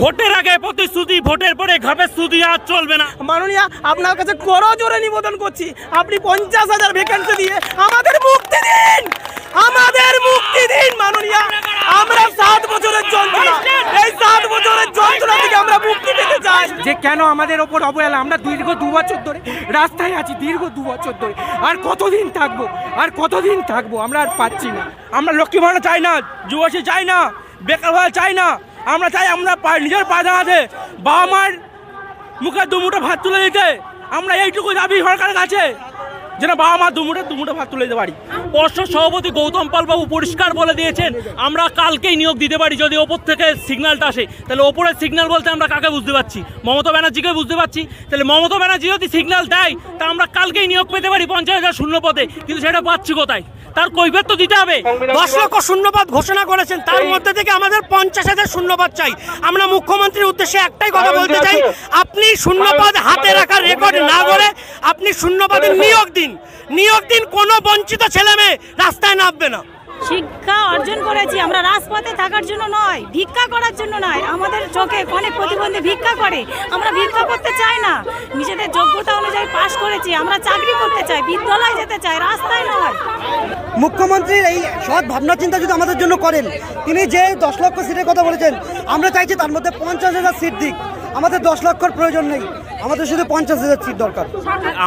ভোটের আগে প্রতিশ্রুতি ভোটের পরে ঘাপের শ্রুতি আর চলবে না মাননীয় আপনার কাছে করো জোরে নিবেদন করছি আপনি পঞ্চাশ হাজার ভ্যাকেন্সি দিয়ে আমাদের মুক্তি দিন আমাদের মুক্তি দিন মাননীয় আমরা সাত বছরের যন্ত্রণা এই সাত বছরের যন্ত্রণা থেকে আমরা মুক্তি পেতে চাই যে কেন আমাদের ওপর অবহেলা আমরা দীর্ঘ দু বছর ধরে রাস্তায় আছি দীর্ঘ দু বছর ধরে আর কতদিন থাকবো আর কতদিন থাকবো আমরা আর পাচ্ছি না আমরা লক্ষ্মী ভাড়া চাই না যুবশী চাই না বেকার ভাড়া চাই না আমরা চাই আমরা নিজের পা দাঁড়াতে বাবা মার মুখে দুমুটো ভাত তুলে দিতে আমরা এইটুকু দাবি সরকারের কাছে যেন বাবা মা দুমুটে দুমুটে ভাত তুলে দিতে পারি পর্ষদ সভাপতি গৌতম পালবাবু পরিষ্কার বলে দিয়েছেন আমরা কালকেই নিয়োগ দিতে পারি যদি ওপর থেকে সিগন্যালটা আসে তাহলে ওপরের সিগন্যাল বলতে আমরা কাকে বুঝতে পারছি মমতা ব্যানার্জিকে বুঝতে পারছি তাহলে মমতা ব্যানার্জি যদি সিগন্যাল দেয় তা আমরা কালকেই নিয়োগ পেতে পারি পঞ্চাশ হাজার শূন্য পদে কিন্তু সেটা পাচ্ছি কোথায় তার কৈফের তো দিতে হবে দশ লক্ষ শূন্যপদ ঘোষণা করেছেন তার মধ্যে থেকে আমাদের পঞ্চাশ হাজার শূন্যপদ চাই আমরা মুখ্যমন্ত্রীর উদ্দেশ্যে একটাই কথা বলতে চাই আপনি শূন্যপদ হাতে রাখার রেকর্ড না করে আপনি শূন্যপদের নিয়োগ দিন দিন নিয়োগ দিন কোনো বঞ্চিত ছেলে মেয়ে রাস্তায় নামবে না শিক্ষা অর্জন করেছি আমরা রাজপথে থাকার জন্য নয় ভিক্ষা করার জন্য নয় আমাদের চোখে অনেক প্রতিবন্ধী ভিক্ষা করে আমরা ভিক্ষা করতে চাই না নিজেদের যোগ্যতা অনুযায়ী পাশ করেছি আমরা চাকরি করতে চাই বিদ্যালয় যেতে চাই রাস্তায় নয় মুখ্যমন্ত্রীর এই সৎ ভাবনা চিন্তা যদি আমাদের জন্য করেন তিনি যে দশ লক্ষ সিটের কথা বলেছেন আমরা চাইছি তার মধ্যে পঞ্চাশ হাজার সিট দিক আমাদের দশ লক্ষর প্রয়োজন নেই আমাদের শুধু পঞ্চাশ হাজার সিট দরকার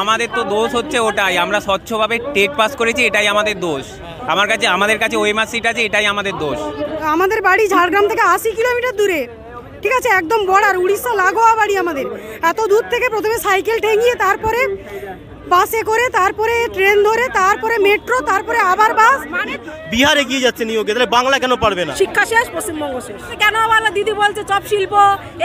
আমাদের তো দোষ হচ্ছে ওটাই আমরা স্বচ্ছভাবে টেট পাস করেছি এটাই আমাদের দোষ আমার কাছে আমাদের কাছে মাস সিট আছে এটাই আমাদের দোষ আমাদের বাড়ি ঝাড়গ্রাম থেকে আশি কিলোমিটার দূরে ঠিক আছে একদম আর উড়িষ্যা লাগোয়া বাড়ি আমাদের এত দূর থেকে প্রথমে সাইকেল ঠেঙিয়ে তারপরে বাসে করে তারপরে ট্রেন ধরে তারপরে মেট্রো তারপরে আবার বাস মানে বিহার এগিয়ে যাচ্ছে নিয়োগে তাহলে বাংলা কেন পারবে না শিক্ষা শেষ পশ্চিমবঙ্গ শেষ কেন আবার দিদি বলছে চপ শিল্প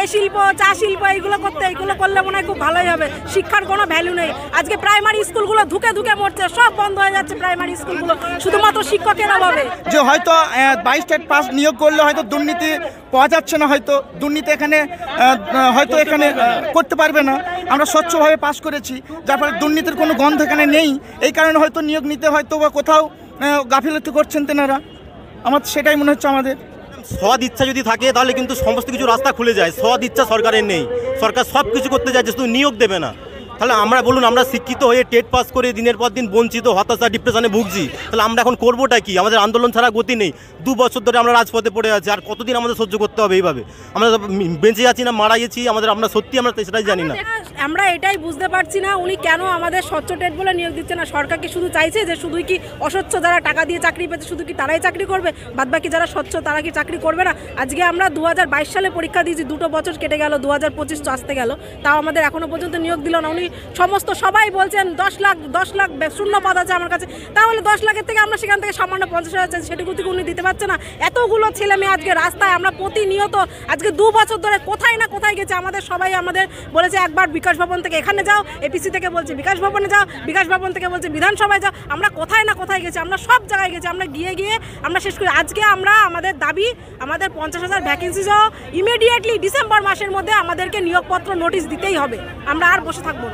এ শিল্প চা শিল্প এগুলো করতে এগুলো করলে মনে হয় খুব ভালোই হবে শিক্ষার কোনো ভ্যালু নেই আজকে প্রাইমারি স্কুলগুলো ধুকে ধুকে মরছে সব বন্ধ হয়ে যাচ্ছে প্রাইমারি স্কুলগুলো শুধুমাত্র শিক্ষকের অভাবে যে হয়তো বাইশ স্টেট পাস নিয়োগ করলে হয়তো দুর্নীতি পাওয়া যাচ্ছে না হয়তো দুর্নীতি এখানে হয়তো এখানে করতে পারবে না আমরা স্বচ্ছভাবে পাস করেছি যার ফলে দুর্নীতির দুর্নীতির কোনো গন্ধ এখানে নেই এই কারণে হয়তো নিয়োগ নিতে হয়তো বা কোথাও গাফিলতি করছেন তেনারা আমার সেটাই মনে হচ্ছে আমাদের সদ ইচ্ছা যদি থাকে তাহলে কিন্তু সমস্ত কিছু রাস্তা খুলে যায় সদ ইচ্ছা সরকারের নেই সরকার সব কিছু করতে যায় যে শুধু নিয়োগ দেবে না তাহলে আমরা বলুন আমরা শিক্ষিত হয়ে টেট পাস করে দিনের পর দিন বঞ্চিত হতাশা ডিপ্রেশনে ভুগছি তাহলে আমরা এখন করবোটা কি আমাদের আন্দোলন ছাড়া গতি নেই দু বছর ধরে আমরা রাজপথে পড়ে আছি আর কতদিন আমাদের সহ্য করতে হবে এইভাবে আমরা বেঁচে আছি না মারা গেছি আমাদের আমরা সত্যি আমরা সেটাই জানি না আমরা এটাই বুঝতে পারছি না উনি কেন আমাদের স্বচ্ছ টেট বলে নিয়োগ দিচ্ছে না সরকার কি শুধু চাইছে যে শুধুই কি অস্বচ্ছ যারা টাকা দিয়ে চাকরি পেয়েছে শুধু কি তারাই চাকরি করবে বাদ বাকি যারা স্বচ্ছ তারা কি চাকরি করবে না আজকে আমরা দু সালে পরীক্ষা দিয়েছি দুটো বছর কেটে গেল দু হাজার পঁচিশ আসতে গেল তাও আমাদের এখনও পর্যন্ত নিয়োগ দিল না উনি করি সমস্ত সবাই বলছেন দশ লাখ দশ লাখ শূন্য পদ আছে আমার কাছে তাহলে দশ লাখের থেকে আমরা সেখান থেকে সামান্য পঞ্চাশ হাজার সেটুকু থেকে উনি দিতে পারছে না এতগুলো ছেলে মেয়ে আজকে রাস্তায় আমরা প্রতিনিয়ত আজকে দু বছর ধরে কোথায় না কোথায় গেছে আমাদের সবাই আমাদের বলেছে একবার বিকাশ ভবন থেকে এখানে যাও এপিসি থেকে বলছে বিকাশ ভবনে যাও বিকাশ ভবন থেকে বলছে বিধানসভায় যাও আমরা কোথায় না কোথায় গেছি আমরা সব জায়গায় গেছি আমরা গিয়ে গিয়ে আমরা শেষ করি আজকে আমরা আমাদের দাবি আমাদের পঞ্চাশ হাজার ভ্যাকেন্সি সহ ইমিডিয়েটলি ডিসেম্বর মাসের মধ্যে আমাদেরকে নিয়োগপত্র নোটিশ দিতেই হবে আমরা আর বসে থাকবো না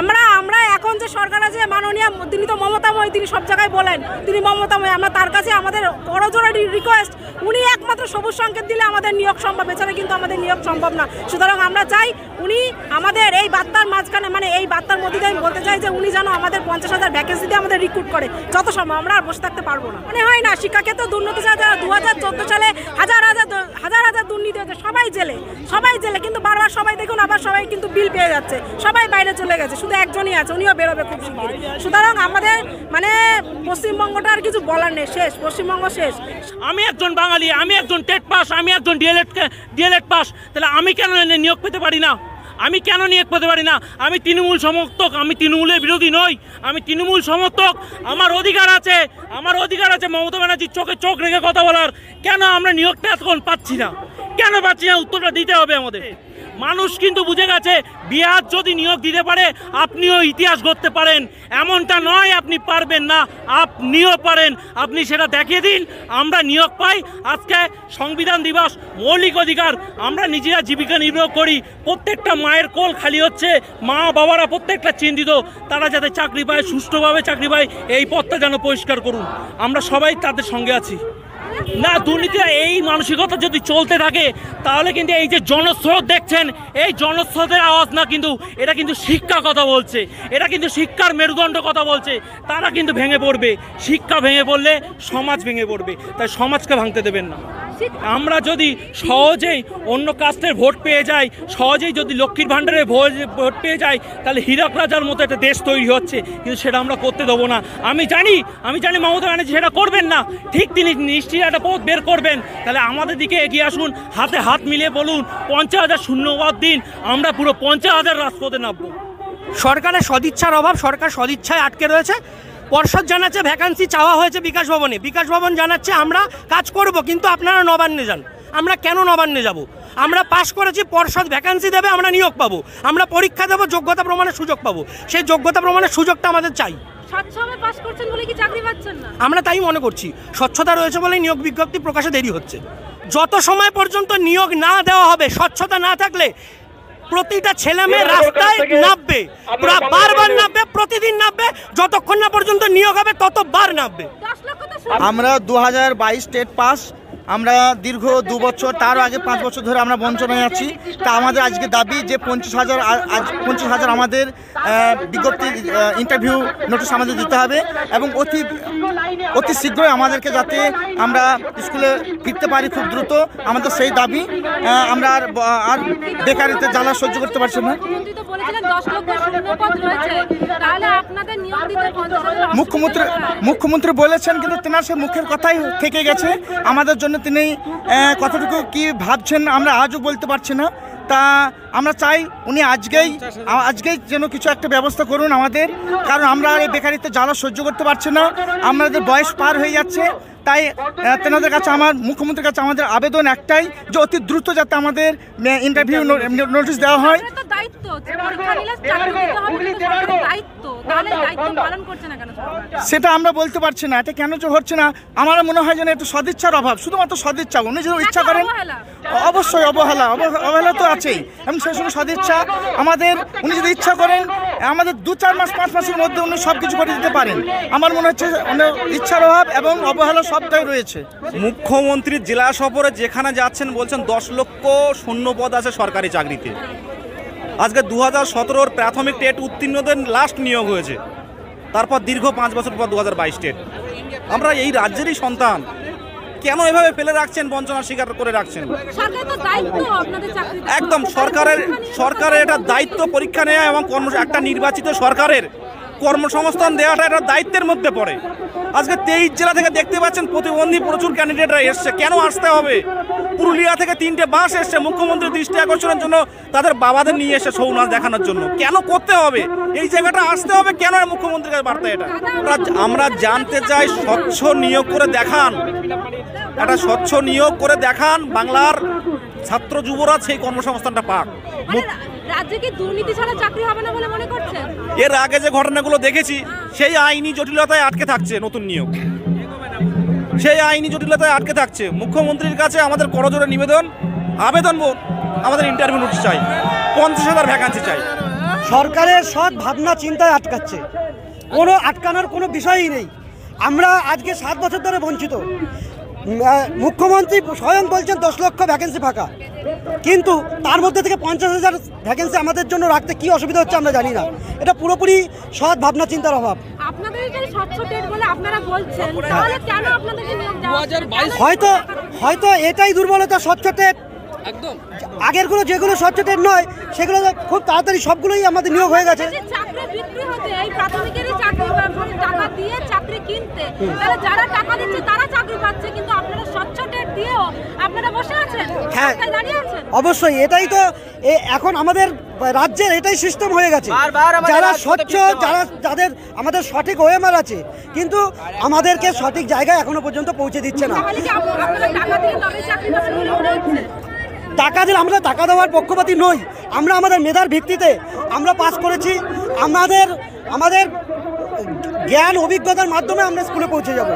আমরা আমরা এখন যে সরকার আছে মাননীয় তিনি তো মমতাময় তিনি সব জায়গায় বলেন তিনি মমতাময় আমরা তার কাছে আমাদের জোর রিকোয়েস্ট উনি একমাত্র সবুজ সংকেত দিলে আমাদের নিয়োগ সম্ভব এছাড়া কিন্তু আমাদের নিয়োগ সম্ভব না সুতরাং আমরা চাই উনি আমাদের এই বার্তার মাঝখানে মানে এই বার্তার মধ্যে আমি বলতে চাই যে উনি যেন আমাদের পঞ্চাশ হাজার ভ্যাকেন্সি দিয়ে আমাদের রিক্রুট করে যত সময় আমরা আর বসে থাকতে পারবো না মানে হয় না শিক্ষাক্ষেত্রে দুর্নীতি যারা দু হাজার চোদ্দো সালে হাজার হাজার হাজার হাজার দুর্নীতি হয়েছে সবাই জেলে সবাই জেলে কিন্তু বারবার সবাই দেখুন আবার সবাই কিন্তু বিল পেয়ে যাচ্ছে সবাই বাইরে চলে খুলে গেছে শুধু একজনই আছে উনিও বেরোবে খুব শিগগির সুতরাং আমাদের মানে পশ্চিমবঙ্গটা আর কিছু বলার নেই শেষ পশ্চিমবঙ্গ শেষ আমি একজন বাঙালি আমি একজন টেট পাস আমি একজন ডিএলএড ডিএলএড পাস তাহলে আমি কেন নিয়োগ পেতে পারি না আমি কেন নিয়োগ পেতে পারি না আমি তৃণমূল সমর্থক আমি তৃণমূলের বিরোধী নই আমি তৃণমূল সমর্থক আমার অধিকার আছে আমার অধিকার আছে মমতা ব্যানার্জির চোখে চোখ রেখে কথা বলার কেন আমরা নিয়োগটা এতক্ষণ পাচ্ছি না কেন পাচ্ছি না উত্তরটা দিতে হবে আমাদের মানুষ কিন্তু বুঝে গেছে বিহার যদি নিয়োগ দিতে পারে আপনিও ইতিহাস গড়তে পারেন এমনটা নয় আপনি পারবেন না আপনিও পারেন আপনি সেটা দেখিয়ে দিন আমরা নিয়োগ পাই আজকে সংবিধান দিবস মৌলিক অধিকার আমরা নিজেরা জীবিকা নির্বাহ করি প্রত্যেকটা মায়ের কোল খালি হচ্ছে মা বাবারা প্রত্যেকটা চিন্তিত তারা যাতে চাকরি পায় সুষ্ঠুভাবে চাকরি পায় এই পথটা যেন পরিষ্কার করুন আমরা সবাই তাদের সঙ্গে আছি না দুর্নীতি এই মানসিকতা যদি চলতে থাকে তাহলে কিন্তু এই যে জনস্রোত দেখছেন এই জনস্রোতের আওয়াজ না কিন্তু এটা কিন্তু শিক্ষা কথা বলছে এটা কিন্তু শিক্ষার মেরুদণ্ড কথা বলছে তারা কিন্তু ভেঙে পড়বে শিক্ষা ভেঙে পড়লে সমাজ ভেঙে পড়বে তাই সমাজকে ভাঙতে দেবেন না আমরা যদি সহজেই অন্য কাস্টের ভোট পেয়ে যাই সহজেই যদি লক্ষ্মীর ভাণ্ডারে ভোট পেয়ে যাই তাহলে হীরক রাজার মতো একটা দেশ তৈরি হচ্ছে কিন্তু সেটা আমরা করতে দেবো না আমি জানি আমি জানি মমতা ব্যানার্জি সেটা করবেন না ঠিক তিনি নিশ্চিত একটা পথ বের করবেন তাহলে আমাদের দিকে এগিয়ে আসুন হাতে হাত মিলিয়ে বলুন পঞ্চাশ হাজার শূন্যবাদ দিন আমরা পুরো পঞ্চাশ হাজার রাজপথে নামবো সরকারের সদিচ্ছার অভাব সরকার সদিচ্ছায় আটকে রয়েছে পর্ষদ জানাচ্ছে ভ্যাকান্সি চাওয়া হয়েছে বিকাশ ভবনে বিকাশ ভবন জানাচ্ছে আমরা কাজ করব কিন্তু আপনারা নবান্নে যান আমরা কেন নবান্নে যাব আমরা পাশ করেছি পর্ষদ ভ্যাকান্সি দেবে আমরা নিয়োগ পাবো আমরা পরীক্ষা দেবো যোগ্যতা প্রমাণের সুযোগ পাবো সেই যোগ্যতা প্রমাণের সুযোগটা আমাদের চাই আমরা তাই মনে করছি স্বচ্ছতা রয়েছে বলে নিয়োগ বিজ্ঞপ্তি প্রকাশে দেরি হচ্ছে যত সময় পর্যন্ত নিয়োগ না দেওয়া হবে স্বচ্ছতা না থাকলে প্রতিটা ছেলে মেয়ে রাস্তায় নামবে বারবার নামবে প্রতিদিন নামবে যতক্ষণ না পর্যন্ত নিয়োগ হবে ততবার নামবে আমরা দু হাজার বাইশ স্টেট পাস আমরা দীর্ঘ দু বছর তারও আগে পাঁচ বছর ধরে আমরা বঞ্চনায় আছি তা আমাদের আজকে দাবি যে পঞ্চাশ হাজার আজ পঞ্চাশ হাজার আমাদের বিজ্ঞপ্তি ইন্টারভিউ নোটিশ আমাদের দিতে হবে এবং অতি অতি শীঘ্রই আমাদেরকে যাতে আমরা স্কুলে ফিরতে পারি খুব দ্রুত আমাদের সেই দাবি আমরা আর আর বেকারিতে জ্বালা সহ্য করতে পারছি না মুখ্যমন্ত্রী মুখ্যমন্ত্রী বলেছেন কিন্তু তেনার সে মুখের কথাই থেকে গেছে আমাদের জন্য তিনি কতটুকু কি ভাবছেন আমরা আজও বলতে পারছি না তা আমরা চাই উনি আজকেই আজকেই যেন কিছু একটা ব্যবস্থা করুন আমাদের কারণ আমরা এই বেকারিত্ব জ্বালা সহ্য করতে পারছি না আমাদের বয়স পার হয়ে যাচ্ছে তাই তেনাদের কাছে আমার মুখ্যমন্ত্রীর কাছে আমাদের আবেদন একটাই যে অতি দ্রুত যাতে আমাদের ইন্টারভিউ নোটিশ দেওয়া হয় দায়িত্ব পরীক্ষা চাকরি দিতে হবে দায়িত্ব তাহলে দায়িত্ব পালন করছে না কেন সেটা আমরা বলতে পারছি না এটা কেন যে হচ্ছে না আমার মনে হয় যেন একটু সদিচ্ছার অভাব শুধুমাত্র সদিচ্ছা উনি যদি ইচ্ছা করেন অবশ্যই অবহেলা অবহেলা তো আছেই আমি সেই সঙ্গে সদিচ্ছা আমাদের উনি যদি ইচ্ছা করেন আমাদের দু চার মাস পাঁচ মাসের মধ্যে উনি সব কিছু করে দিতে পারেন আমার মনে হচ্ছে ইচ্ছার অভাব এবং অবহেলা সবটাই রয়েছে মুখ্যমন্ত্রী জেলা সফরে যেখানে যাচ্ছেন বলছেন দশ লক্ষ শূন্য পদ আছে সরকারি চাকরিতে আজকে দু হাজার সতেরোর প্রাথমিক টেট উত্তীর্ণদের লাস্ট নিয়োগ হয়েছে তারপর দীর্ঘ পাঁচ বছর পর দু হাজার বাইশ টেট আমরা এই রাজ্যেরই সন্তান কেন এভাবে ফেলে রাখছেন বঞ্চনা স্বীকার করে রাখছেন একদম সরকারের সরকারের এটা দায়িত্ব পরীক্ষা নেওয়া এবং একটা নির্বাচিত সরকারের কর্মসংস্থান দেওয়াটা একটা দায়িত্বের মধ্যে পড়ে আজকে তেইশ জেলা থেকে দেখতে পাচ্ছেন প্রতিবন্ধী প্রচুর ক্যান্ডিডেটরা এসছে কেন আসতে হবে পুরুলিয়া থেকে তিনটে বাস এসছে মুখ্যমন্ত্রীর দৃষ্টি আকর্ষণের জন্য তাদের বাবাদের নিয়ে এসে ছৌ নাচ দেখানোর জন্য কেন করতে হবে এই জায়গাটা আসতে হবে কেন মুখ্যমন্ত্রীর কাছে বার্তা এটা আমরা জানতে চাই স্বচ্ছ নিয়োগ করে দেখান একটা স্বচ্ছ নিয়োগ করে দেখান বাংলার ছাত্র যুবরাজ সেই কর্মসংস্থানটা পাক রাজ্যে দুর্নীতি ছাড়া চাকরি হবে না বলে মনে করছেন এর আগে যে ঘটনাগুলো দেখেছি হ্যাঁ। সেই আইনি জটিলতায় আটকে থাকছে নতুন নিয়োগ সেই আইনি জটিলতায় আটকে থাকছে মুখ্যমন্ত্রীর কাছে আমাদের করজোরে নিবেদন আবেদন আমাদের ইন্টারভিউ নোটিশ চাই পঞ্চাশ হাজার ভ্যাকান্সি চাই সরকারের সৎ ভাবনা চিন্তায় আটকাচ্ছে কোনো আটকানোর কোনো বিষয়ই নেই আমরা আজকে সাত বছর ধরে বঞ্চিত মুখ্যমন্ত্রী স্বয়ং বলছেন দশ লক্ষ ভ্যাকেন্সি ফাঁকা কিন্তু তার মধ্যে থেকে পঞ্চাশ হাজার ভ্যাকেন্সি আমাদের জন্য রাখতে কি অসুবিধা হচ্ছে আমরা জানি না এটা পুরোপুরি সৎ ভাবনা চিন্তার অভাব হয়তো হয়তো এটাই দুর্বলতা স্বচ্ছ টেট আগেরগুলো যেগুলো স্বচ্ছ টেট নয় সেগুলো খুব তাড়াতাড়ি সবগুলোই আমাদের নিয়োগ হয়ে গেছে কিনতে তাহলে যারা টাকা দিচ্ছে তারা চাকরি পাচ্ছে কিন্তু আপনারা স্বচ্ছ দিয়েও আপনারা বসে আছেন হ্যাঁ দাঁড়িয়ে আছেন অবশ্যই এটাই তো এখন আমাদের রাজ্যের এটাই সিস্টেম হয়ে গেছে যারা স্বচ্ছ যারা যাদের আমাদের সঠিক ওএমআর আছে কিন্তু আমাদেরকে সঠিক জায়গায় এখনো পর্যন্ত পৌঁছে দিচ্ছে না টাকা দিলে আমরা টাকা দেওয়ার পক্ষপাতি নই আমরা আমাদের মেধার ভিত্তিতে আমরা পাস করেছি আমাদের আমাদের জ্ঞান অভিজ্ঞতার মাধ্যমে আমরা স্কুলে পৌঁছে যাব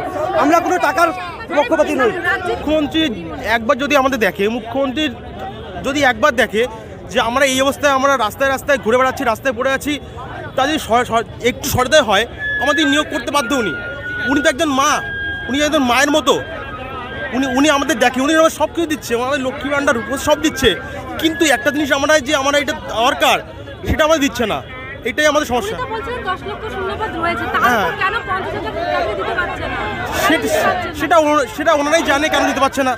আমরা কোনো টাকার পক্ষপাতি নই মুখ্যমন্ত্রী একবার যদি আমাদের দেখে মুখ্যমন্ত্রী যদি একবার দেখে যে আমরা এই অবস্থায় আমরা রাস্তায় রাস্তায় ঘুরে বেড়াচ্ছি রাস্তায় পড়ে আছি তা যদি একটু সরদায় হয় আমাদের নিয়োগ করতে বাধ্য উনি উনি তো একজন মা উনি একজন মায়ের মতো উনি উনি আমাদের দেখে উনি আমাদের সব কিছু দিচ্ছে আমাদের লক্ষ্মী ভাণ্ডার সব দিচ্ছে কিন্তু একটা জিনিস আমরা যে আমরা এটা দরকার সেটা আমাদের দিচ্ছে না এটাই আমাদের সমস্যা হ্যাঁ। সেটা সেটা ওনারাই জানে কেন দিতে পারছে না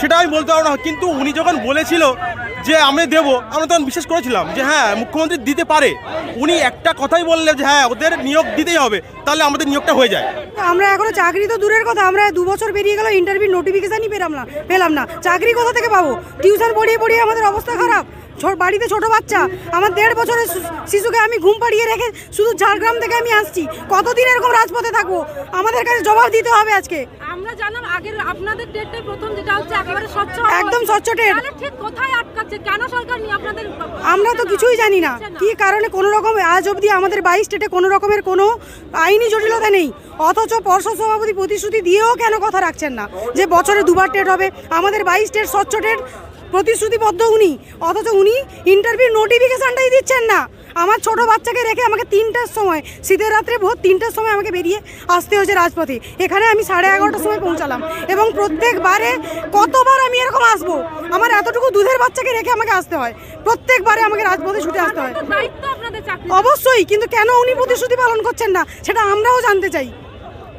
সেটা আমি বলতে পারবো না কিন্তু উনি যখন বলেছিল যে আমি দেব আমরা তখন বিশ্বাস করেছিলাম যে হ্যাঁ মুখ্যমন্ত্রী দিতে পারে উনি একটা কথাই বললেন যে হ্যাঁ ওদের নিয়োগ দিতেই হবে তাহলে আমাদের নিয়োগটা হয়ে যায় আমরা এখনো চাকরি তো দূরের কথা আমরা দু বছর বেরিয়ে গেল ইন্টারভিউ নোটিফিকেশনই পেলাম না পেলাম না চাকরি কোথা থেকে পাবো টিউশন পড়িয়ে পড়িয়ে আমাদের অবস্থা খারাপ বাড়িতে ছোট বাচ্চা আমার দেড় বছরের শিশুকে আমি ঘুম পাড়িয়ে রেখে শুধু ঝাড়গ্রাম থেকে আমি আসছি কতদিন এরকম রাজপথে থাকবো আমাদের কাছে জবাব দিতে হবে আজকে আমরা স্বচ্ছ একদম স্বচ্ছ টেট আমরা তো কিছুই জানি না কি কারণে কোনো রকম আজ অবধি আমাদের বাইশ স্টেটে কোনো রকমের কোনো আইনি জটিলতা নেই অথচ পর্ষদ সভাপতি প্রতিশ্রুতি দিয়েও কেন কথা রাখছেন না যে বছরে দুবার টেট হবে আমাদের বাইশ স্টেট স্বচ্ছ টেট প্রতিশ্রুতিবদ্ধ উনি অথচ উনি ইন্টারভিউ নোটিফিকেশানটাই দিচ্ছেন না আমার ছোট বাচ্চাকে রেখে আমাকে তিনটার সময় শীতের রাত্রে ভোর তিনটার সময় আমাকে বেরিয়ে আসতে হয়েছে রাজপথে এখানে আমি সাড়ে এগারোটার সময় পৌঁছালাম এবং প্রত্যেকবারে কতবার আমি এরকম আসবো আমার এতটুকু দুধের বাচ্চাকে রেখে আমাকে আসতে হয় প্রত্যেকবারে আমাকে রাজপথে ছুটে আসতে হয় অবশ্যই কিন্তু কেন উনি প্রতিশ্রুতি পালন করছেন না সেটা আমরাও জানতে চাই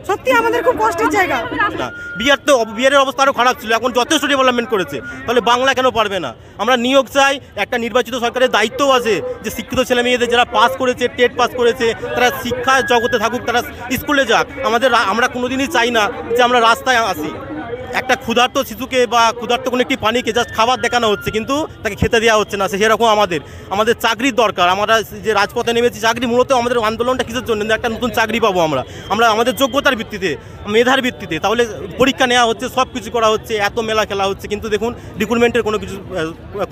সত্যি আমাদের খুব কষ্টের জায়গা না বিহার তো বিহারের অবস্থা আরও খারাপ ছিল এখন যথেষ্ট ডেভেলপমেন্ট করেছে তাহলে বাংলা কেন পারবে না আমরা নিয়োগ চাই একটা নির্বাচিত সরকারের দায়িত্বও আছে যে শিক্ষিত ছেলে মেয়েদের যারা পাস করেছে টেট পাস করেছে তারা শিক্ষা জগতে থাকুক তারা স্কুলে যাক আমাদের আমরা কোনোদিনই চাই না যে আমরা রাস্তায় আসি একটা ক্ষুধার্ত শিশুকে বা ক্ষুধার্ত কোনো একটি পানিকে জাস্ট খাবার দেখানো হচ্ছে কিন্তু তাকে খেতে দেওয়া হচ্ছে না সেরকম আমাদের আমাদের চাকরির দরকার আমরা যে রাজপথে নেমেছি চাকরি মূলত আমাদের আন্দোলনটা কিসের জন্য একটা নতুন চাকরি পাবো আমরা আমরা আমাদের যোগ্যতার ভিত্তিতে মেধার ভিত্তিতে তাহলে পরীক্ষা নেওয়া হচ্ছে সব কিছু করা হচ্ছে এত মেলা খেলা হচ্ছে কিন্তু দেখুন রিক্রুটমেন্টের কোনো কিছু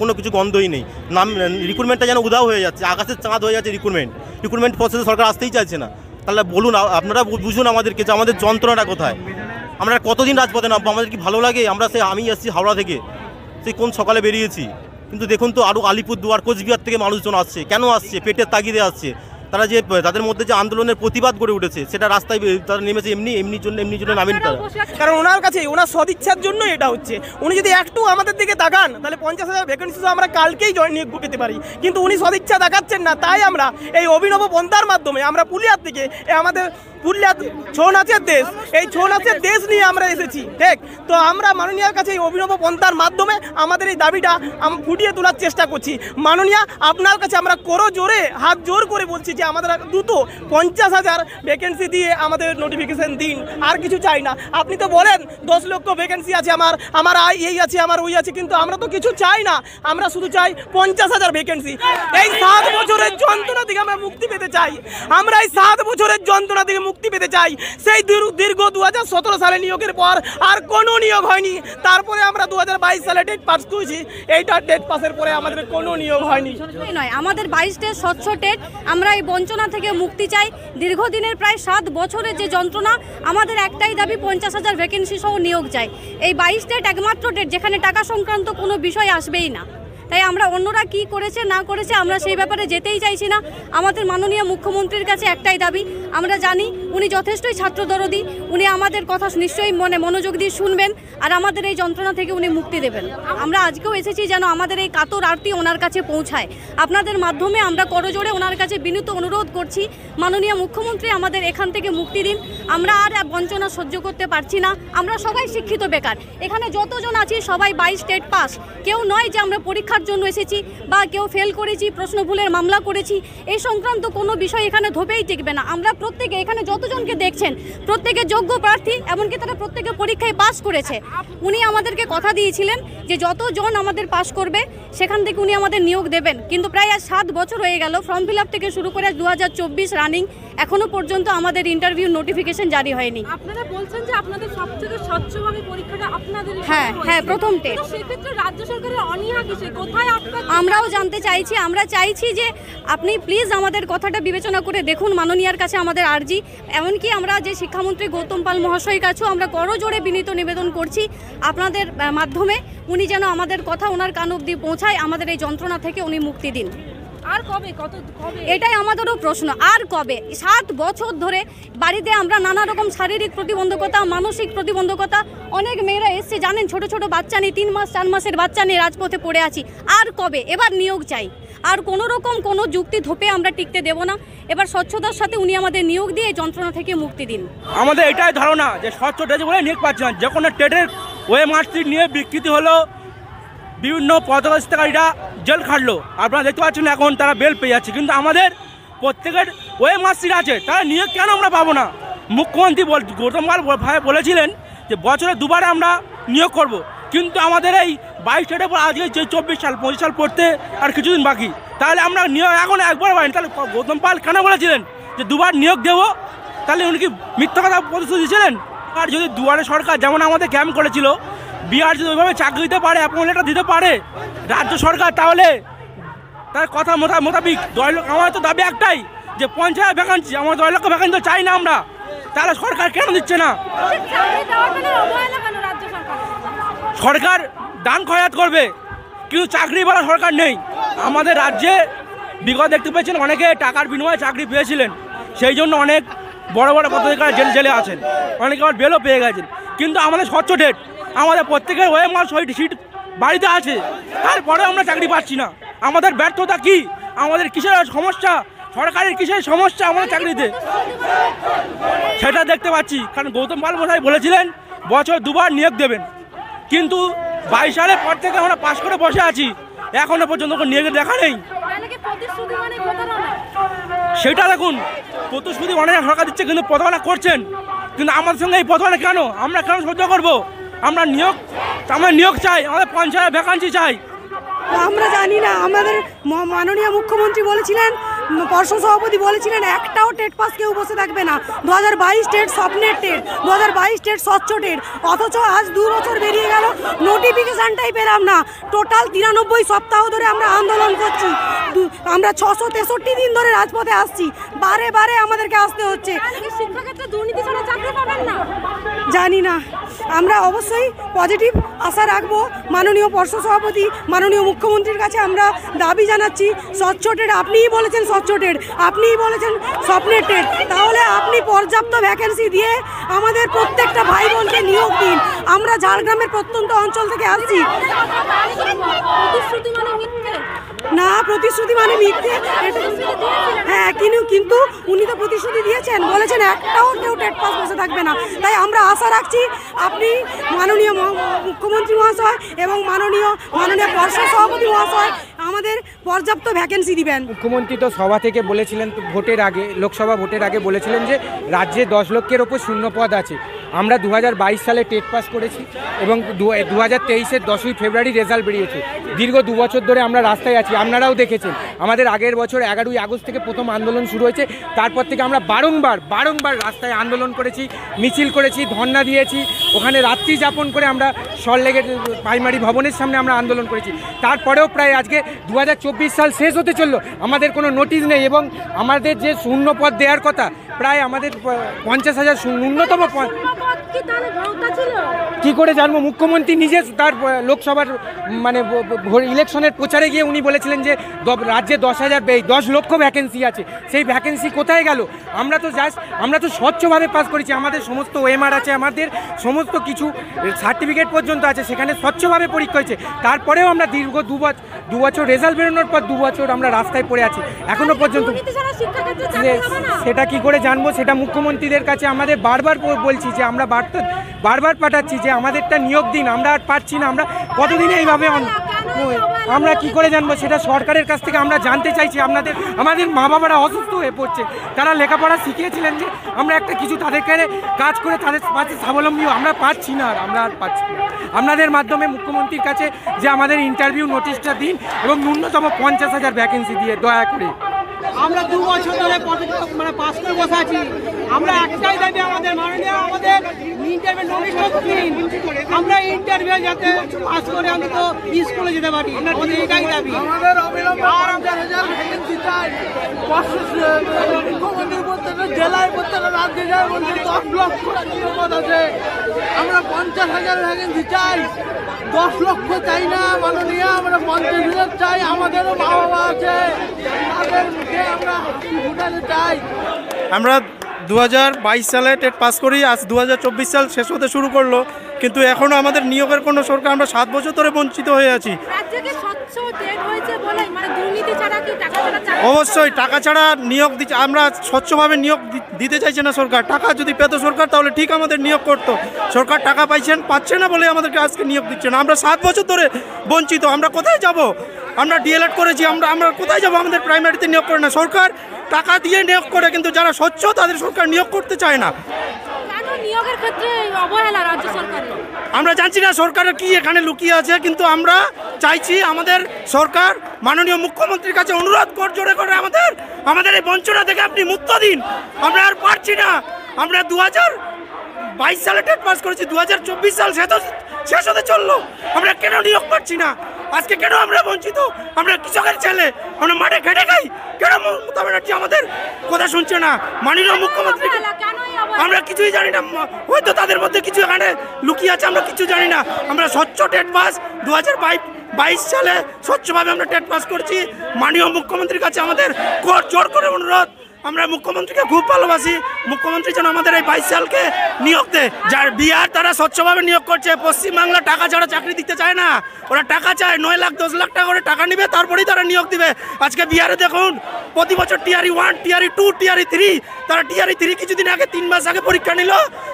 কোনো কিছু গন্ধই নেই নাম রিক্রুটমেন্টটা যেন উদাও হয়ে যাচ্ছে আকাশের চাঁদ হয়ে যাচ্ছে রিক্রুটমেন্ট রিক্রুটমেন্ট প্রসেসে সরকার আসতেই চাইছে না তাহলে বলুন আপনারা বুঝুন আমাদেরকে যে আমাদের যন্ত্রণাটা কোথায় আমরা কতদিন রাজপথে নামবো আমাদের কি ভালো লাগে আমরা সে আমি আসছি হাওড়া থেকে সেই কোন সকালে বেরিয়েছি কিন্তু দেখুন তো আরও আলিপুরদুয়ার কোচবিহার থেকে মানুষজন আসছে কেন আসছে পেটের তাগিদে আসছে তারা যে তাদের মধ্যে যে আন্দোলনের প্রতিবাদ গড়ে উঠেছে সেটা রাস্তায় তারা নেমেছে এমনি এমনি জন্য এমনি জন্য নামেনি তারা কারণ ওনার কাছে ওনার সদিচ্ছার জন্য এটা হচ্ছে উনি যদি একটু আমাদের দিকে তাকান তাহলে পঞ্চাশ হাজার ভ্যাকেন্সি তো আমরা কালকেই জয়েন নিয়োগ পেতে পারি কিন্তু উনি সদিচ্ছা দেখাচ্ছেন না তাই আমরা এই অভিনব পন্থার মাধ্যমে আমরা পুলিয়ার থেকে আমাদের পুরুলিয়া ছৌ নাচের দেশ এই ছৌ নাচের দেশ নিয়ে আমরা এসেছি ঠিক তো আমরা মাননীয়ার কাছে এই অভিনব পন্থার মাধ্যমে আমাদের এই দাবিটা ফুটিয়ে তোলার চেষ্টা করছি মাননীয়া আপনার কাছে আমরা করো জোরে হাত জোর করে বলছি যে আমাদের দ্রুত পঞ্চাশ হাজার ভ্যাকেন্সি দিয়ে আমাদের নোটিফিকেশন দিন আর কিছু চাই না আপনি তো বলেন দশ লক্ষ ভ্যাকেন্সি আছে আমার আমার আয় এই আছে আমার ওই আছে কিন্তু আমরা তো কিছু চাই না আমরা শুধু চাই পঞ্চাশ হাজার ভ্যাকেন্সি এই সাত বছরের যন্ত্রণা থেকে আমরা মুক্তি পেতে চাই আমরা এই সাত বছরের যন্ত্রণা থেকে মুক্তি পেতে চাই সেই দীর্ঘ দু সালে নিয়োগের পর আর কোনো নিয়োগ হয়নি তারপরে আমরা দু সালে ডেট পাস করেছি এইটা ডেট পাসের পরে আমাদের কোনো নিয়োগ হয়নি নয় আমাদের বাইশটা স্বচ্ছ টেট আমরা এই বঞ্চনা থেকে মুক্তি চাই দীর্ঘদিনের প্রায় সাত বছরের যে যন্ত্রণা আমাদের একটাই দাবি পঞ্চাশ হাজার ভ্যাকেন্সি সহ নিয়োগ চাই এই বাইশ ডেট একমাত্র ডেট যেখানে টাকা সংক্রান্ত কোনো বিষয় আসবেই না তাই আমরা অন্যরা কি করেছে না করেছে আমরা সেই ব্যাপারে যেতেই চাইছি না আমাদের মাননীয় মুখ্যমন্ত্রীর কাছে একটাই দাবি আমরা জানি উনি যথেষ্টই ছাত্র দরদি উনি আমাদের কথা নিশ্চয়ই মনে মনোযোগ দিয়ে শুনবেন আর আমাদের এই যন্ত্রণা থেকে উনি মুক্তি দেবেন আমরা আজকেও এসেছি যেন আমাদের এই কাতর আরতি ওনার কাছে পৌঁছায় আপনাদের মাধ্যমে আমরা করজোড়ে ওনার কাছে বিনীত অনুরোধ করছি মাননীয় মুখ্যমন্ত্রী আমাদের এখান থেকে মুক্তি দিন আমরা আর বঞ্চনা সহ্য করতে পারছি না আমরা সবাই শিক্ষিত বেকার এখানে যতজন আছি সবাই বাই স্টেট পাস কেউ নয় যে আমরা পরীক্ষার করার জন্য এসেছি বা কেউ ফেল করেছি প্রশ্ন ভুলের মামলা করেছি এই সংক্রান্ত কোনো বিষয় এখানে ধোপেই টিকবে না আমরা প্রত্যেকে এখানে যতজনকে দেখছেন প্রত্যেকে যোগ্য প্রার্থী এমনকি তারা প্রত্যেকে পরীক্ষায় পাশ করেছে উনি আমাদেরকে কথা দিয়েছিলেন যে যতজন আমাদের পাশ করবে সেখান থেকে উনি আমাদের নিয়োগ দেবেন কিন্তু প্রায় আজ সাত বছর হয়ে গেল ফর্ম ফিল থেকে শুরু করে দু রানিং এখনো পর্যন্ত আমাদের ইন্টারভিউ নোটিফিকেশন জারি হয়নি আপনারা বলছেন যে আপনাদের সবথেকে স্বচ্ছভাবে পরীক্ষাটা আপনাদের হ্যাঁ হ্যাঁ প্রথম টেস্ট সেক্ষেত্রে রাজ্য সরকারের অনীহা কিসে কোথায় আমরাও জানতে চাইছি আমরা চাইছি যে আপনি প্লিজ আমাদের কথাটা বিবেচনা করে দেখুন মাননীয়ার কাছে আমাদের আর্জি এমনকি আমরা যে শিক্ষামন্ত্রী গৌতম পাল মহাশয়ের কাছেও আমরা করজোড়ে বিনীত নিবেদন করছি আপনাদের মাধ্যমে উনি যেন আমাদের কথা ওনার কান অব্দি পৌঁছায় আমাদের এই যন্ত্রণা থেকে উনি মুক্তি দিন আর কবে কত কবে এটাই আমাদেরও প্রশ্ন আর কবে সাত বছর ধরে বাড়িতে আমরা নানা রকম শারীরিক প্রতিবন্ধকতা মানসিক প্রতিবন্ধকতা অনেক মেয়েরা এসছে জানেন ছোট ছোট বাচ্চা নিয়ে তিন মাস চার মাসের বাচ্চা নিয়ে রাজপথে পড়ে আছি আর কবে এবার নিয়োগ চাই আর কোনো রকম কোনো যুক্তি ধোপে আমরা টিকতে দেব না এবার স্বচ্ছতার সাথে উনি আমাদের নিয়োগ দিয়ে যন্ত্রণা থেকে মুক্তি দিন আমাদের এটাই ধারণা যে স্বচ্ছ ড্রেস বলে নিয়োগ পাচ্ছে না যে কোনো ট্রেডের ওয়ে মাছটি নিয়ে বিকৃতি হলো বিভিন্ন পদকাশিকারীরা জেল খাটলো আপনারা দেখতে পাচ্ছেন এখন তারা বেল পেয়ে যাচ্ছে কিন্তু আমাদের প্রত্যেকের ওয়ে মাসিরা আছে তারা নিয়োগ কেন আমরা পাবো না মুখ্যমন্ত্রী বল গৌতমপাল ভাই বলেছিলেন যে বছরে দুবার আমরা নিয়োগ করব। কিন্তু আমাদের এই বাইশ ডেটের পর আজকে যে চব্বিশ সাল পঁচিশ সাল পড়তে আর কিছুদিন বাকি তাহলে আমরা নিয়োগ এখন একবার পাইনি তাহলে গৌতম পাল কেন বলেছিলেন যে দুবার নিয়োগ দেব তাহলে উনি কি মিথ্যা কথা প্রতিশ্রুতি দিয়েছিলেন আর যদি দুয়ারে সরকার যেমন আমাদের ক্যাম্প করেছিল বিহার যদি ওইভাবে চাকরি দিতে পারে অ্যাপয়েন্টমেন্টটা দিতে পারে রাজ্য সরকার তাহলে তার কথা মোতা মোতাবিক আমার তো দাবি একটাই যে পঞ্চায়েত ভ্যাকান্সি আমার দশ লক্ষ ভ্যাকান্সি চাই না আমরা তাহলে সরকার কেন দিচ্ছে না সরকার দান খয়াত করবে কিন্তু চাকরি বলা সরকার নেই আমাদের রাজ্যে বিগত দেখতে পেয়েছেন অনেকে টাকার বিনিময়ে চাকরি পেয়েছিলেন সেই জন্য অনেক বড় বড় পদাধিকার জেলে জেলে আছেন অনেকে আবার বেলও পেয়ে গেছেন কিন্তু আমাদের স্বচ্ছ ডেট আমাদের প্রত্যেকের ওয়ে মাস ওই সিট বাড়িতে আছে তারপরে আমরা চাকরি পাচ্ছি না আমাদের ব্যর্থতা কি আমাদের কিসের সমস্যা সরকারের কিসের সমস্যা আমাদের চাকরিতে সেটা দেখতে পাচ্ছি কারণ গৌতম পাল মশাই বলেছিলেন বছর দুবার নিয়োগ দেবেন কিন্তু বাইশ সালের পর থেকে আমরা পাশ করে বসে আছি এখনো পর্যন্ত কোনো নিয়োগের দেখা নেই মানে সেটা দেখুন প্রতিশ্রুতি অনেক সরকার দিচ্ছে কিন্তু প্রতারণা করছেন কিন্তু আমাদের সঙ্গে এই প্রতারণা কেন আমরা কেন সহ্য করবো আমরা নিয়োগ আমরা নিয়োগ চাই আমাদের পঞ্চায়েত ভ্যাকান্সি চাই আমরা জানি না আমাদের মাননীয় মুখ্যমন্ত্রী বলেছিলেন পর্ষদ সভাপতি বলেছিলেন একটাও টেট পাস কেউ বসে থাকবে না দু হাজার বাইশ টেট স্বপ্নের টেট দু হাজার বাইশ টেট স্বচ্ছ টেট অথচ আজ দু বছর বেরিয়ে গেল নোটিফিকেশানটাই পেলাম না টোটাল তিরানব্বই সপ্তাহ ধরে আমরা আন্দোলন করছি আমরা ছশো তেষট্টি দিন ধরে রাজপথে আসছি বারে বারে আমাদেরকে আসতে হচ্ছে জানি না আমরা অবশ্যই পজিটিভ আশা রাখবো মাননীয় পর্ষদ সভাপতি মাননীয় মুখ্যমন্ত্রীর কাছে আমরা দাবি জানাচ্ছি স্বচ্ছ টেট আপনিই বলেছেন স্বচ্ছ আপনিই বলেছেন স্বপ্নের টেট তাহলে আপনি পর্যাপ্ত ভ্যাকেন্সি দিয়ে আমাদের প্রত্যেকটা ভাই বোনকে নিয়োগ দিন আমরা ঝাড়গ্রামের প্রত্যন্ত অঞ্চল থেকে আসছি মানে না প্রতিশ্রুতি মানে মিথ্যে হ্যাঁ কিন্তু কিন্তু উনি তো প্রতিশ্রুতি দিয়েছেন বলেছেন একটাও কেউ টেট পাস বসে থাকবে না তাই আমরা আশা রাখছি আপনি মাননীয় মুখ্যমন্ত্রী মহাশয় এবং মাননীয় মাননীয় পর্ষদ সভাপতি মহাশয় আমাদের পর্যাপ্ত ভ্যাকেন্সি দিবেন মুখ্যমন্ত্রী তো সভা থেকে বলেছিলেন ভোটের আগে লোকসভা ভোটের আগে বলেছিলেন যে রাজ্যে দশ লক্ষের ওপর শূন্য পদ আছে আমরা দু সালে টেট পাস করেছি এবং দু হাজার তেইশের দশই ফেব্রুয়ারি রেজাল্ট বেরিয়েছে দীর্ঘ দু বছর ধরে আমরা রাস্তায় আছি আপনারাও দেখেছেন আমাদের আগের বছর এগারোই আগস্ট থেকে প্রথম আন্দোলন শুরু হয়েছে তারপর থেকে আমরা বারংবার বারংবার রাস্তায় আন্দোলন করেছি মিছিল করেছি ধর্না দিয়েছি ওখানে রাত্রি যাপন করে আমরা সল্টলেগের প্রাইমারি ভবনের সামনে আমরা আন্দোলন করেছি তারপরেও প্রায় আজকে দু সাল শেষ হতে চললো আমাদের কোনো নোটিশ নেই এবং আমাদের যে শূন্য পদ দেওয়ার কথা প্রায় আমাদের পঞ্চাশ হাজার ন্যূনতম কি করে জানবো মুখ্যমন্ত্রী নিজে তার লোকসভার মানে ইলেকশনের প্রচারে গিয়ে উনি বলেছিলেন যে রাজ্যে দশ হাজার দশ লক্ষ ভ্যাকেন্সি আছে সেই ভ্যাকেন্সি কোথায় গেল আমরা তো জাস্ট আমরা তো স্বচ্ছভাবে পাস করেছি আমাদের সমস্ত ওএমআর আছে আমাদের সমস্ত কিছু সার্টিফিকেট পর্যন্ত আছে সেখানে স্বচ্ছভাবে পরীক্ষা হয়েছে তারপরেও আমরা দীর্ঘ দু বছর দু বছর রেজাল্ট বেরোনোর পর দু বছর আমরা রাস্তায় পড়ে আছি এখনো পর্যন্ত মানে সেটা কি করে জান জানবো সেটা মুখ্যমন্ত্রীদের কাছে আমাদের বারবার বলছি যে আমরা বার্তা বারবার পাঠাচ্ছি যে আমাদেরটা নিয়োগ দিন আমরা আর পাচ্ছি না আমরা কতদিন এইভাবে আমরা কি করে জানবো সেটা সরকারের কাছ থেকে আমরা জানতে চাইছি আপনাদের আমাদের মা বাবারা অসুস্থ হয়ে পড়ছে তারা লেখাপড়া শিখিয়েছিলেন যে আমরা একটা কিছু তাদেরকে কাজ করে তাদের পাশে স্বাবলম্বী আমরা পাচ্ছি না আর আমরা আর পাচ্ছি না আপনাদের মাধ্যমে মুখ্যমন্ত্রীর কাছে যে আমাদের ইন্টারভিউ নোটিশটা দিন এবং ন্যূনতম পঞ্চাশ হাজার ভ্যাকেন্সি দিয়ে দয়া করে আমরা দু বছর ধরে মানে পাস করে বসে আছি আমরা একটাই দাবি আমাদের মাননীয় আমাদের আমরা ইন্টারভিউ যাতে পাস করে অন্তত স্কুলে যেতে পারি আমাদের এটাই দাবি আর আমরা জেলায় প্রত্যেকটা রাজ্যে যায় বলছে দশ লক্ষ আছে পঞ্চাশ হাজার ভ্যাকেন্সি চাই দশ লক্ষ চাই না মাননীয় আমরা পঞ্চাশ হাজার চাই আমাদেরও মা বাবা আছে আমরা ফুটাতে চাই আমরা দু সালে টেট পাস করি আজ দু সাল শেষ হতে শুরু করলো কিন্তু এখনও আমাদের নিয়োগের কোনো সরকার আমরা সাত বছর ধরে বঞ্চিত হয়ে আছি মানে অবশ্যই টাকা ছাড়া নিয়োগ দিচ্ছে আমরা স্বচ্ছভাবে নিয়োগ দিতে চাইছে না সরকার টাকা যদি পেত সরকার তাহলে ঠিক আমাদের নিয়োগ করত সরকার টাকা পাইছেন পাচ্ছে না বলে আমাদেরকে আজকে নিয়োগ দিচ্ছে না আমরা সাত বছর ধরে বঞ্চিত আমরা কোথায় যাব আমরা ডিএলএড করেছি আমরা আমরা কোথায় যাব আমাদের প্রাইমারিতে নিয়োগ করে না সরকার টাকা দিয়ে নিয়োগ করে কিন্তু যারা স্বচ্ছ তাদের সরকার নিয়োগ করতে চায় না নিয়োগের ক্ষেত্রে অবহেলা রাজ্য সরকারের আমরা জানছি না সরকারের কি এখানে লুকিয়ে আছে কিন্তু আমরা চাইছি আমাদের সরকার মাননীয় মুখ্যমন্ত্রীর কাছে অনুরোধ কর জোরে করে আমাদের আমাদের এই বঞ্চনা থেকে আপনি মুক্ত দিন আমরা আর পারছি না আমরা দু হাজার বাইশ সালে টেট পাস করেছি দু হাজার চব্বিশ সাল শেষ হতে চললো আমরা কেন নিয়োগ পাচ্ছি না আজকে কেন আমরা বঞ্চিত আমরা কৃষকের ছেলে আমরা মাঠে খেটে খাই কেন মমতা ব্যানার্জি আমাদের কথা শুনছে না মাননীয় মুখ্যমন্ত্রী আমরা কিছুই জানি না হয়তো তাদের মধ্যে কিছু এখানে লুকিয়ে আছে আমরা কিছু জানি না আমরা স্বচ্ছ টেট পাস দু হাজার বাইশ সালে স্বচ্ছভাবে আমরা টেট পাস করছি মাননীয় মুখ্যমন্ত্রীর কাছে আমাদের জোর করে অনুরোধ আমরা মুখ্যমন্ত্রীকে খুব ভালোবাসি মুখ্যমন্ত্রী যেন আমাদের এই বাইশ সালকে নিয়োগ দেয় যার বিহার তারা স্বচ্ছভাবে নিয়োগ করছে পশ্চিমবাংলা টাকা ছাড়া চাকরি দিতে চায় না ওরা টাকা চায় নয় লাখ দশ লাখ টাকা করে টাকা নেবে তারপরেই তারা নিয়োগ দিবে আজকে বিহারে দেখুন প্রতি বছর টিয়ারি ওয়ান টিয়ারি টু টিয়ারি থ্রি তারা টিয়ারি থ্রি কিছুদিন আগে তিন মাস আগে পরীক্ষা নিল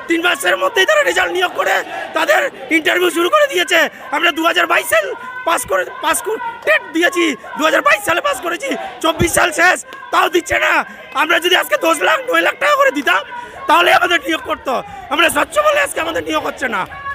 তিন মাসের মধ্যেই তারা রেজাল্ট নিয়োগ করে তাদের ইন্টারভিউ শুরু করে দিয়েছে আমরা দু হাজার বাইশ সাল পাস করে পাস টেট দিয়েছি দু সালে পাস করেছি চব্বিশ সাল শেষ তাও দিচ্ছে না আমরা যদি আজকে দশ লাখ নয় লাখ টাকা করে দিতাম তাহলে আমাদের নিয়োগ করতো আমরা স্বচ্ছ বলে আজকে আমাদের নিয়োগ হচ্ছে না